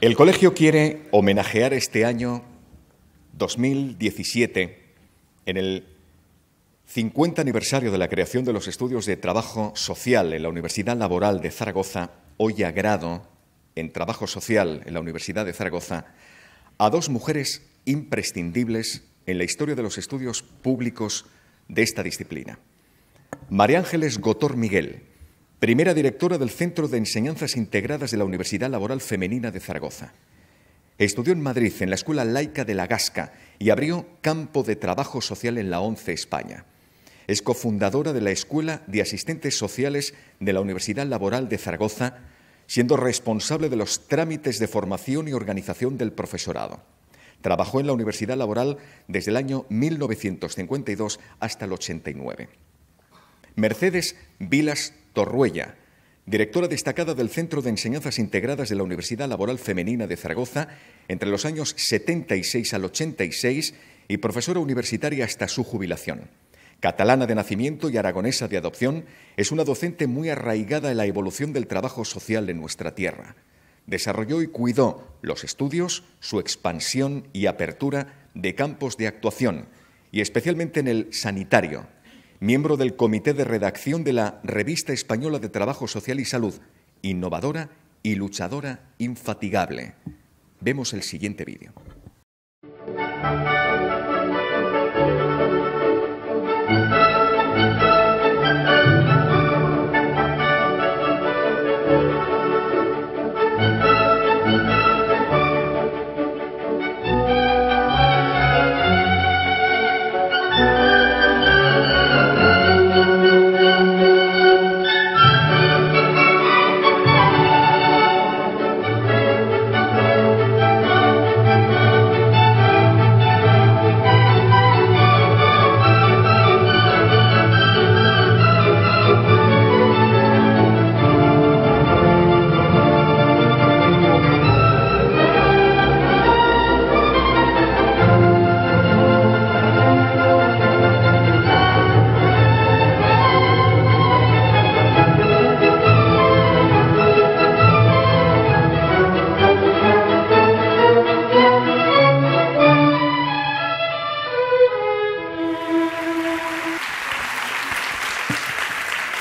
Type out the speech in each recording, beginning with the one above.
El colegio quiere homenajear este año 2017 en el 50 aniversario de la creación de los estudios de trabajo social en la Universidad Laboral de Zaragoza, hoy a grado en trabajo social en la Universidad de Zaragoza, a dos mujeres imprescindibles en la historia de los estudios públicos de esta disciplina. María Ángeles Gotor Miguel, primera directora del Centro de Enseñanzas Integradas de la Universidad Laboral Femenina de Zaragoza. Estudió en Madrid, en la Escuela Laica de la Gasca, y abrió campo de trabajo social en la ONCE España. Es cofundadora de la Escuela de Asistentes Sociales de la Universidad Laboral de Zaragoza, siendo responsable de los trámites de formación y organización del profesorado. Trabajó en la Universidad Laboral desde el año 1952 hasta el 89. Mercedes Vilas Torruella, directora destacada del Centro de Enseñanzas Integradas de la Universidad Laboral Femenina de Zaragoza entre los años 76 al 86 y profesora universitaria hasta su jubilación. Catalana de nacimiento y aragonesa de adopción, es una docente muy arraigada en la evolución del trabajo social en nuestra tierra. Desarrolló y cuidó los estudios, su expansión y apertura de campos de actuación, y especialmente en el sanitario, miembro del comité de redacción de la Revista Española de Trabajo Social y Salud, innovadora y luchadora infatigable. Vemos el siguiente vídeo.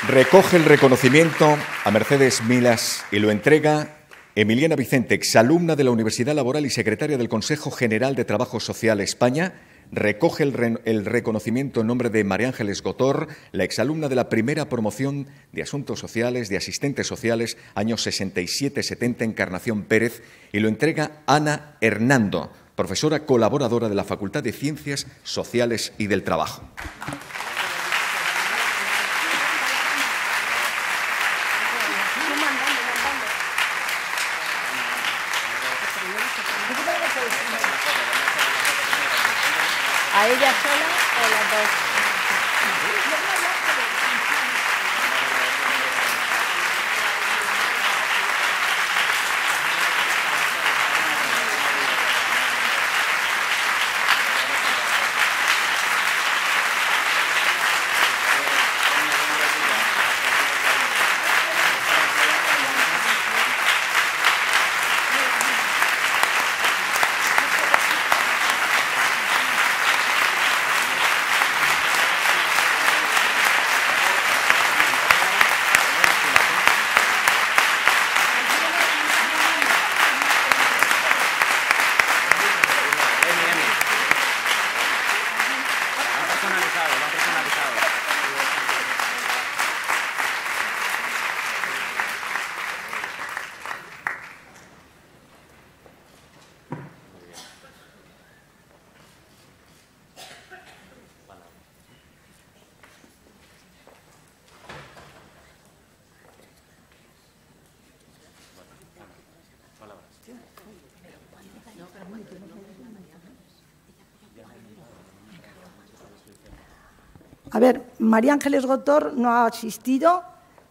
recoge el reconocimiento a Mercedes Milas y lo entrega Emiliana Vicente, exalumna de la Universidad Laboral y secretaria del Consejo General de Trabajo Social España, recoge el, reconocimiento en nombre de María Ángeles Gotor, la exalumna de la primera promoción de Asuntos Sociales, de Asistentes Sociales, años 67-70, Encarnación Pérez, y lo entrega Ana Hernando, profesora colaboradora de la Facultad de Ciencias Sociales y del Trabajo. A ver, María Ángeles Gotor no ha asistido,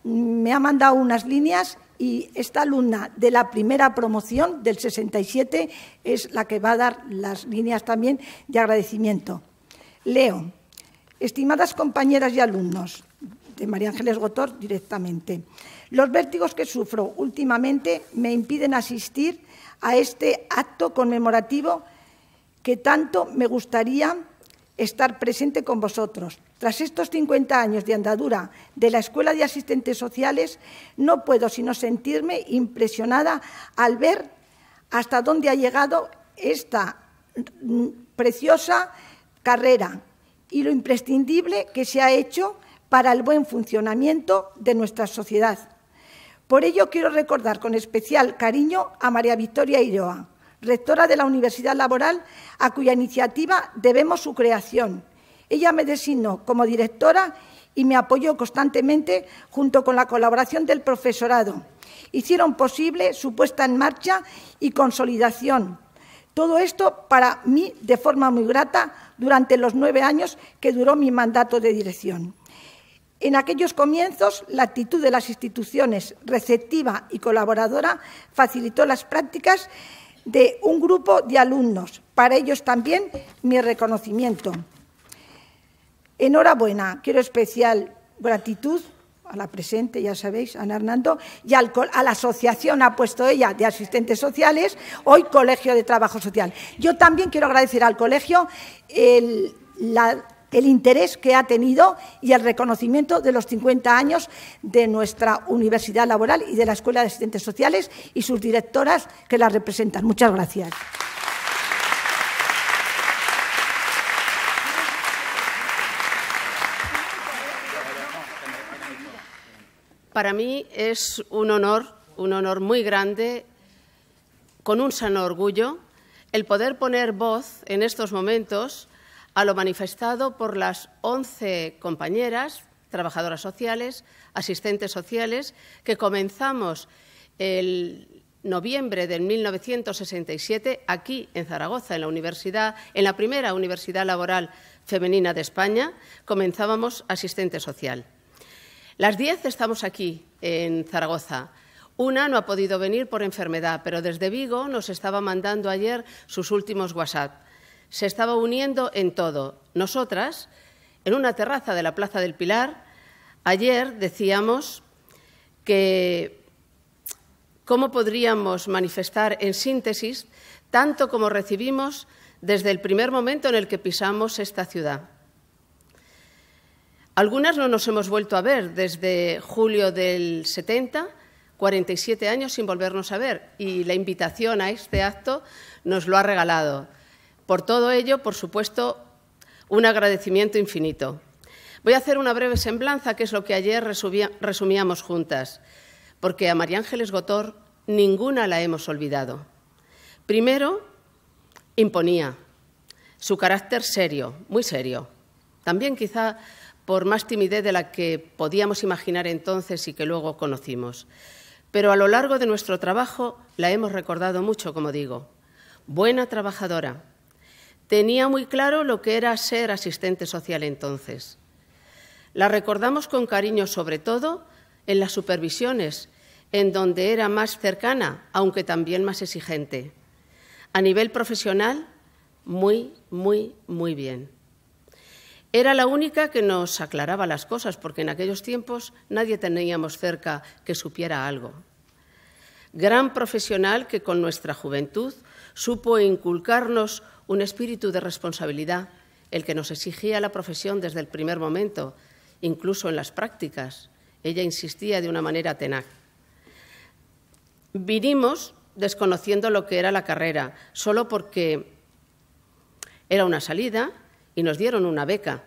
me ha mandado unas líneas y esta alumna de la primera promoción del 67 es la que va a dar las líneas también de agradecimiento. Leo, estimadas compañeras y alumnos de María Ángeles Gotor directamente, los vértigos que sufro últimamente me impiden asistir a este acto conmemorativo que tanto me gustaría estar presente con vosotros tras estos 50 años de andadura de la Escuela de Asistentes Sociales, no puedo sino sentirme impresionada al ver hasta dónde ha llegado esta mm, preciosa carrera y lo imprescindible que se ha hecho para el buen funcionamiento de nuestra sociedad. Por ello, quiero recordar con especial cariño a María Victoria Iroa, rectora de la Universidad Laboral, a cuya iniciativa debemos su creación ella me designó como directora y me apoyó constantemente junto con la colaboración del profesorado. Hicieron posible su puesta en marcha y consolidación. Todo esto para mí de forma muy grata durante los nueve años que duró mi mandato de dirección. En aquellos comienzos, la actitud de las instituciones receptiva y colaboradora facilitó las prácticas de un grupo de alumnos. Para ellos también mi reconocimiento. Enhorabuena, quiero especial gratitud a la presente, ya sabéis, Ana Hernando, y a la asociación ha puesto ella de asistentes sociales, hoy Colegio de Trabajo Social. Yo también quiero agradecer al colegio el, el interés que ha tenido y el reconocimiento de los 50 años de nuestra Universidad Laboral y de la Escuela de Asistentes Sociales y sus directoras que las representan. Muchas gracias. Para mí es un honor, un honor muy grande, con un sano orgullo, el poder poner voz en estos momentos a lo manifestado por las 11 compañeras, trabajadoras sociales, asistentes sociales, que comenzamos el noviembre de 1967 aquí en Zaragoza, en la universidad, en la primera universidad laboral femenina de España, comenzábamos asistente social. Las diez estamos aquí, en Zaragoza. Una no ha podido venir por enfermedad, pero desde Vigo nos estaba mandando ayer sus últimos WhatsApp. Se estaba uniendo en todo. Nosotras, en una terraza de la Plaza del Pilar, ayer decíamos que cómo podríamos manifestar en síntesis tanto como recibimos desde el primer momento en el que pisamos esta ciudad. Algunas no nos hemos vuelto a ver desde julio del 70, 47 años sin volvernos a ver, y la invitación a este acto nos lo ha regalado. Por todo ello, por supuesto, un agradecimiento infinito. Voy a hacer una breve semblanza, que es lo que ayer resumíamos juntas, porque a María Ángeles Gotor ninguna la hemos olvidado. Primero, imponía su carácter serio, muy serio. También quizá por más timidez de la que podíamos imaginar entonces y que luego conocimos. Pero a lo largo de nuestro trabajo la hemos recordado mucho, como digo. Buena trabajadora. Tenía muy claro lo que era ser asistente social entonces. La recordamos con cariño sobre todo en las supervisiones, en donde era más cercana, aunque también más exigente. A nivel profesional, muy, muy, muy bien. Era la única que nos aclaraba las cosas, porque en aquellos tiempos nadie teníamos cerca que supiera algo. Gran profesional que con nuestra juventud supo inculcarnos un espíritu de responsabilidad, el que nos exigía la profesión desde el primer momento, incluso en las prácticas. Ella insistía de una manera tenaz. Vinimos desconociendo lo que era la carrera, solo porque era una salida y nos dieron una beca,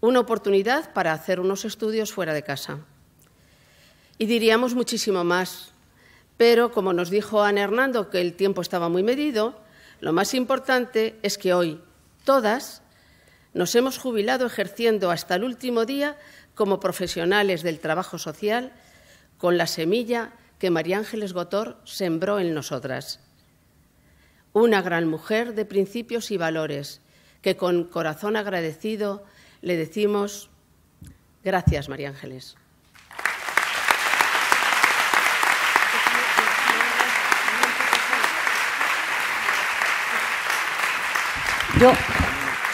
una oportunidad para hacer unos estudios fuera de casa. Y diríamos muchísimo más, pero como nos dijo Ana Hernando que el tiempo estaba muy medido, lo más importante es que hoy todas nos hemos jubilado ejerciendo hasta el último día como profesionales del trabajo social con la semilla que María Ángeles Gotor sembró en nosotras. Una gran mujer de principios y valores que con corazón agradecido le decimos gracias, María Ángeles. Yo,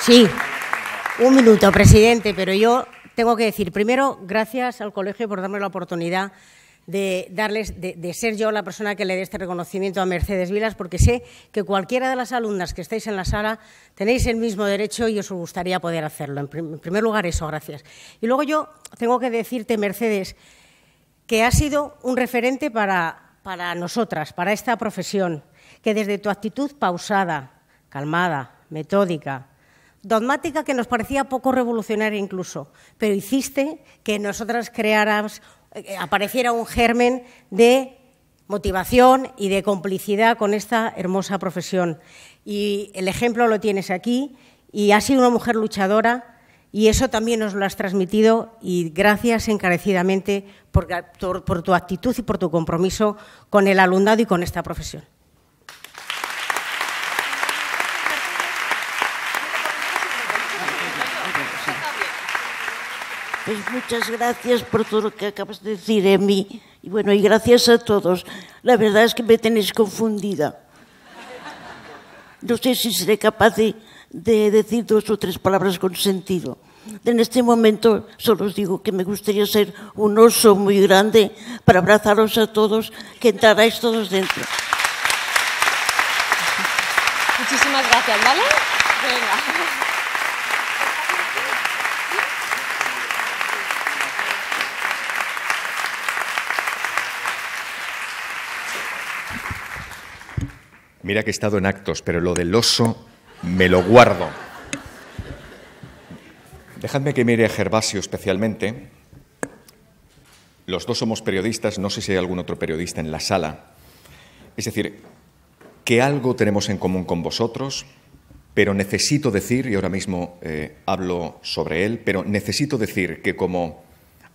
sí, un minuto, presidente, pero yo tengo que decir primero gracias al colegio por darme la oportunidad de darles, de, ser yo la persona que le dé este reconocimiento a Mercedes Vilas, porque sé que cualquiera de las alumnas que estáis en la sala tenéis el mismo derecho y os gustaría poder hacerlo. En, primer lugar, eso, gracias. Y luego yo tengo que decirte, Mercedes, que has sido un referente para, para nosotras, para esta profesión, que desde tu actitud pausada, calmada, metódica, dogmática que nos parecía poco revolucionaria incluso, pero hiciste que nosotras creáramos eh, apareciera un germen de motivación y de complicidad con esta hermosa profesión. Y el ejemplo lo tienes aquí y has sido una mujer luchadora y eso también nos lo has transmitido y gracias encarecidamente por, por tu actitud y por tu compromiso con el alumnado y con esta profesión. Pues muchas gracias por todo lo que acabas de decir, Emi. Y bueno, y gracias a todos. La verdad es que me tenéis confundida. No sé si seré capaz de, decir dos o tres palabras con sentido. En este momento solo os digo que me gustaría ser un oso muy grande para abrazaros a todos, que entraráis todos dentro. Muchísimas gracias, ¿vale? Venga. Mira que he estado en actos, pero lo del oso me lo guardo. Dejadme que mire a Gervasio especialmente. Los dos somos periodistas, no sé si hay algún otro periodista en la sala. Es decir, que algo tenemos en común con vosotros, pero necesito decir, y ahora mismo eh, hablo sobre él, pero necesito decir que como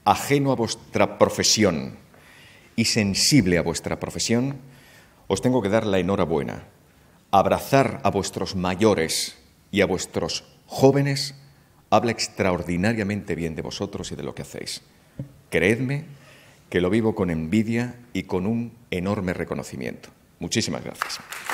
ajeno a vuestra profesión y sensible a vuestra profesión, os tengo que dar la enhorabuena. Abrazar a vuestros mayores y a vuestros jóvenes habla extraordinariamente bien de vosotros y de lo que hacéis. Creedme que lo vivo con envidia y con un enorme reconocimiento. Muchísimas gracias.